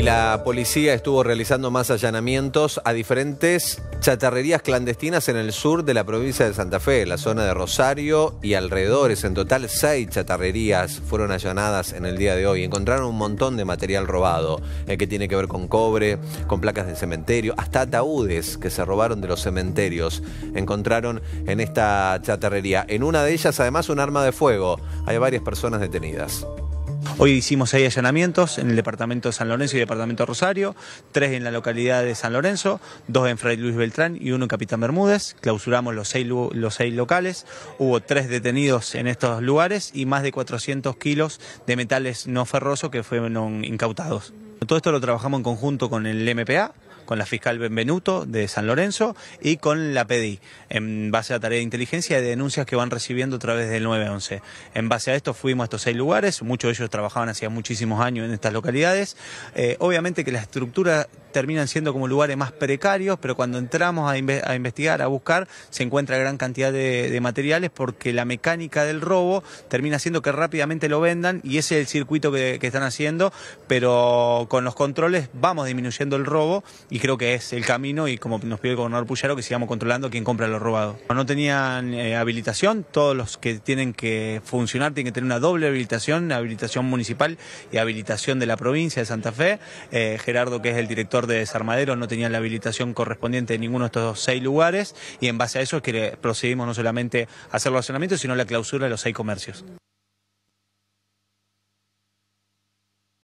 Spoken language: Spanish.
Y la policía estuvo realizando más allanamientos a diferentes chatarrerías clandestinas en el sur de la provincia de Santa Fe, la zona de Rosario y alrededores. En total, seis chatarrerías fueron allanadas en el día de hoy. Encontraron un montón de material robado, eh, que tiene que ver con cobre, con placas de cementerio, hasta ataúdes que se robaron de los cementerios. Encontraron en esta chatarrería. En una de ellas, además, un arma de fuego. Hay varias personas detenidas. Hoy hicimos seis allanamientos en el departamento de San Lorenzo y el departamento de Rosario, tres en la localidad de San Lorenzo, dos en Fray Luis Beltrán y uno en Capitán Bermúdez. Clausuramos los seis, los seis locales, hubo tres detenidos en estos lugares y más de 400 kilos de metales no ferrosos que fueron incautados. Todo esto lo trabajamos en conjunto con el MPA, con la fiscal Benvenuto de San Lorenzo y con la PDI en base a la tarea de inteligencia y de denuncias que van recibiendo a través del 911. En base a esto fuimos a estos seis lugares, muchos de ellos trabajaban hacía muchísimos años en estas localidades. Eh, obviamente que las estructuras terminan siendo como lugares más precarios, pero cuando entramos a, investigar, a buscar, se encuentra gran cantidad de, materiales porque la mecánica del robo termina siendo que rápidamente lo vendan y ese es el circuito que, están haciendo, pero con los controles vamos disminuyendo el robo y creo que es el camino y como nos pide el gobernador Puyaro que sigamos controlando quién compra los robado. No tenían eh, habilitación, todos los que tienen que funcionar tienen que tener una doble habilitación, habilitación municipal y habilitación de la provincia de Santa Fe. Eh, Gerardo, que es el director de Desarmadero, no tenía la habilitación correspondiente de ninguno de estos seis lugares y en base a eso es que procedimos no solamente a hacer los accionamientos, sino la clausura de los seis comercios.